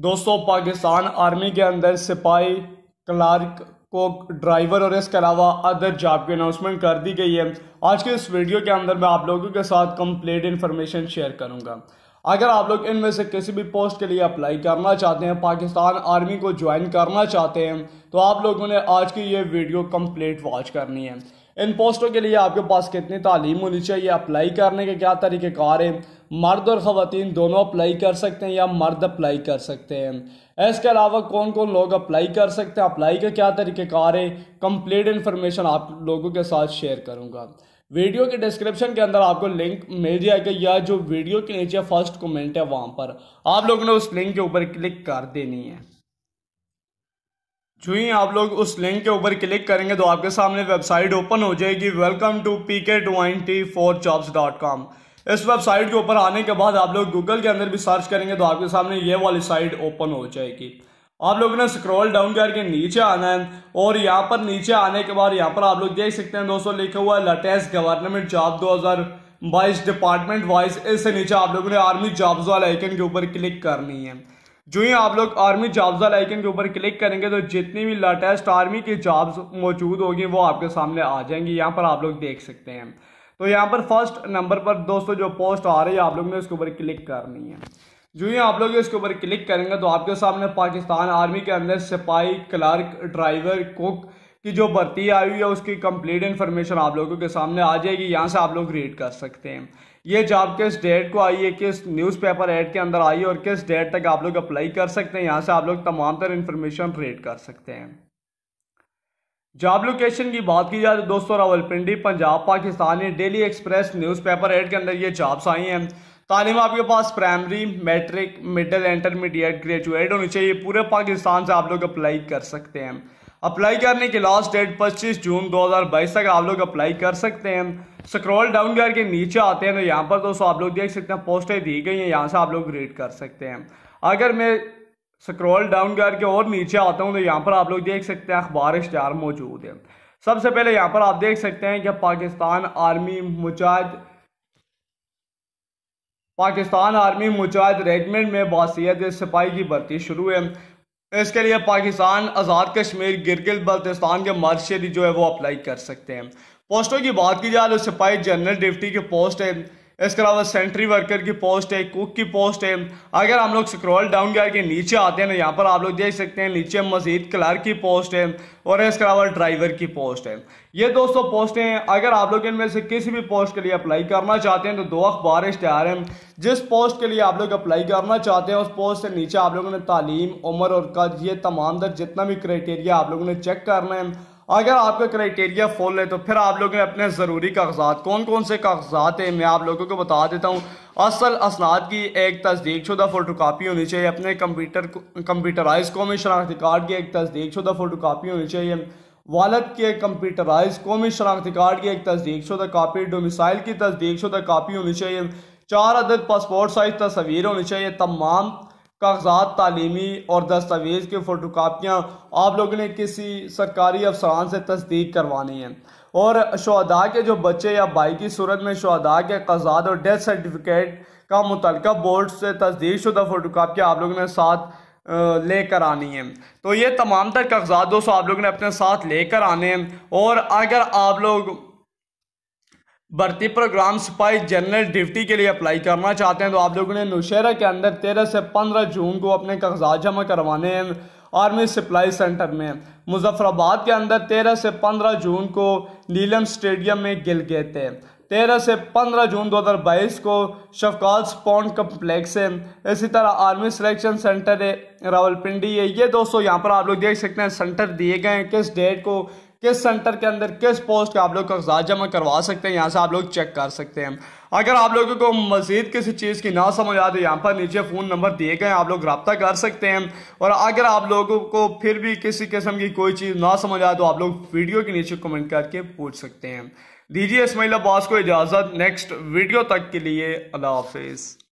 दोस्तों पाकिस्तान आर्मी के अंदर सिपाही क्लार्क को ड्राइवर और इसके अलावा अदर जॉब की अनाउंसमेंट कर दी गई है आज के इस वीडियो के अंदर मैं आप लोगों के साथ कंप्लीट इन्फॉर्मेशन शेयर करूंगा अगर आप लोग इनमें से किसी भी पोस्ट के लिए अप्लाई करना चाहते हैं पाकिस्तान आर्मी को ज्वाइन करना चाहते हैं तो आप लोगों ने आज की ये वीडियो कंप्लीट वॉच करनी है इन पोस्टों के लिए आपके पास कितनी तालीम होनी चाहिए अप्लाई करने के क्या तरीक़ेकार हैं मर्द और ख़वान दोनों अप्लाई कर सकते हैं या मर्द अप्लाई कर सकते हैं इसके अलावा कौन कौन लोग अप्लाई कर सकते हैं अप्लाई का क्या कार है कम्प्लीट इन्फॉर्मेशन आप लोगों के साथ शेयर करूँगा वीडियो के डिस्क्रिप्शन के अंदर आपको लिंक मिल जाएगा या जो वीडियो के नीचे फर्स्ट कमेंट है वहाँ पर आप लोगों ने उस लिंक के ऊपर क्लिक कर देनी है जो ही आप लोग उस लिंक के ऊपर क्लिक करेंगे तो आपके सामने वेबसाइट ओपन हो जाएगी welcome to P K twenty four jobs dot com इस वेबसाइट के ऊपर आने के बाद आप लोग गूगल के अंदर भी सर्च करेंगे तो आपके सामने ये वाली साइट ओपन हो जाएगी आप लोगों ने स्क्रॉल डाउन करके नीचे आना है और यहाँ पर नीचे आने के बाद यहाँ पर आप लोग देख सकते हैं दोस्तों लिखा हुआ है latest government job 2022 department wise इससे नीचे आप लोगों ने आर्मी जॉब्स वाले आइकन के ऊपर क्लिक करनी है जो ही आप लोग आर्मी जॉब्स वाले आइकन के ऊपर क्लिक करेंगे तो जितनी भी लेटेस्ट आर्मी की जॉब्स मौजूद होगी वो आपके सामने आ जाएंगी यहाँ पर आप लोग देख सकते हैं तो यहाँ पर फर्स्ट नंबर पर दोस्तों जो पोस्ट आ रही है आप लोग ने उसके ऊपर क्लिक करनी है जो ही आप लोग इसके ऊपर क्लिक करेंगे तो आपके सामने पाकिस्तान आर्मी के अंदर सिपाही क्लर्क ड्राइवर कुक की जो भर्ती आई हुई है उसकी कंप्लीट इन्फॉर्मेशन आप लोगों के सामने आ जाएगी यहाँ से आप लोग रीड कर सकते हैं ये जॉब किस डेट को आई है किस न्यूज़पेपर एड के अंदर आई है और किस डेट तक आप लोग अप्लाई कर सकते हैं यहाँ से आप लोग तमाम तर इन्फॉर्मेशन रीड कर सकते हैं जॉब लोकेशन की बात की जाए तो दोस्तों Rawalpindi Punjab Pakistani daily express newspaper ad के अंदर ये जॉब्स आई हैं तालीम आपके पास primary matric middle intermediate graduate होनी चाहिए पूरे पाकिस्तान से आप लोग अप्लाई कर सकते हैं अप्लाई करने की लास्ट डेट 25 जून 2022 तक आप लोग अप्लाई कर सकते हैं स्क्रॉल डाउन करके नीचे आते हैं तो यहाँ पर दोस्तों आप लोग देख सकते हैं पोस्टें दी गई हैं यहाँ से आप लोग रीड कर सकते हैं अगर मैं स्क्रॉल डाउन करके और नीचे आता हूँ तो यहाँ पर आप लोग देख सकते हैं अखबार इश्तार मौजूद है सबसे पहले यहाँ पर आप देख सकते हैं कि Pakistan army Mujahid Pakistan army Mujahid regiment में बासीत सिपाही की भर्ती शुरू है इसके लिए पाकिस्तान आज़ाद कश्मीर गिरगिल बल्तिस्तान के मार्शल जो है वो अप्लाई कर सकते हैं पोस्टों की बात की जाए तो सिपाही जनरल डिप्टी की पोस्ट है इसके अलावा सेंट्री वर्कर की पोस्ट है कुक की पोस्ट है अगर हम लोग स्क्रॉल डाउन करके नीचे आते हैं ना यहाँ पर आप लोग देख सकते हैं नीचे मजीद क्लर्क की पोस्ट है और इसके अलावा ड्राइवर की पोस्ट है ये दोस्तों पोस्टें हैं अगर आप लोग इनमें से किसी भी पोस्ट के लिए अप्लाई करना चाहते हैं तो दो अखबार इश्तहार हैं जिस पोस्ट के लिए आप लोग अप्लाई करना चाहते हैं उस पोस्ट से नीचे आप लोगों ने तालीम उम्र और कद ये तमाम दर जितना भी क्राइटेरिया आप लोगों ने चेक करना है अगर आपका क्राइटेरिया फुल है तो फिर आप लोगों ने अपने ज़रूरी कागजात कौन कौन से कागजात हैं मैं आप लोगों को बता देता हूँ असल असनाद की एक तस्दीक शुदा फ़ोटो कापी होनी चाहिए अपने कंप्यूटर कंप्यूटराइज कौमी शनाख्ती कार्ड की एक तस्दीक शुदा फ़ोटो कापी होनी चाहिए वालद के कंप्यूटराइज कौमी शनाख्ती कार्ड की एक तस्दीक शुदा कापी डोमिसाइल की तस्दीक शुदा कापी होनी चाहिए चार अदद पासपोर्ट साइज तस्वीर होनी चाहिए तमाम कागजात तालीमी और दस्तावेज़ की कापियाँ आप लोगों ने किसी सरकारी अफसरान से तस्दीक करवानी है और शहदा के जो बच्चे या भाई की सूरत में शहदा के कागजात और डेथ सर्टिफिकेट का मुतल बोर्ड से तस्दीक शुदा कापियाँ आप लोगों ने साथ लेकर आनी है तो ये तमाम तर कागजात दोस्तों आप लोगों ने अपने साथ लेकर आने हैं और अगर आप लोग भर्ती प्रोग्राम सिपाही जनरल ड्यूटी के लिए अप्लाई करना चाहते हैं तो आप लोगों ने नौशहरा के अंदर तेरह से पंद्रह जून को अपने कागजात जमा करवाने हैं आर्मी सप्लाई सेंटर में मुजफ्फराबाद के अंदर तेरह से पंद्रह जून को नीलम स्टेडियम में गिल गए थे तेरह से पंद्रह जून 2022 को शफकाल स्पॉन कम्प्लेक्स है इसी तरह आर्मी सिलेक्शन सेंटर है रावलपिंडी है ये दोस्तों यहाँ पर आप लोग देख सकते हैं सेंटर दिए गए हैं किस डेट को किस सेंटर के अंदर किस पोस्ट का आप लोग कागजात जमा करवा सकते हैं यहाँ से आप लोग चेक कर सकते हैं अगर आप लोगों को मजीद किसी चीज़ की ना समझ तो यहाँ पर नीचे फ़ोन नंबर दिए गए आप लोग रबता कर सकते हैं और अगर आप लोगों को फिर भी किसी किस्म की कोई चीज़ ना समझ आए तो आप लोग वीडियो के नीचे कमेंट करके पूछ सकते हैं दीजिए इसमाइल अब्बास को इजाज़त नेक्स्ट वीडियो तक के लिए अल्लाह हाफिज़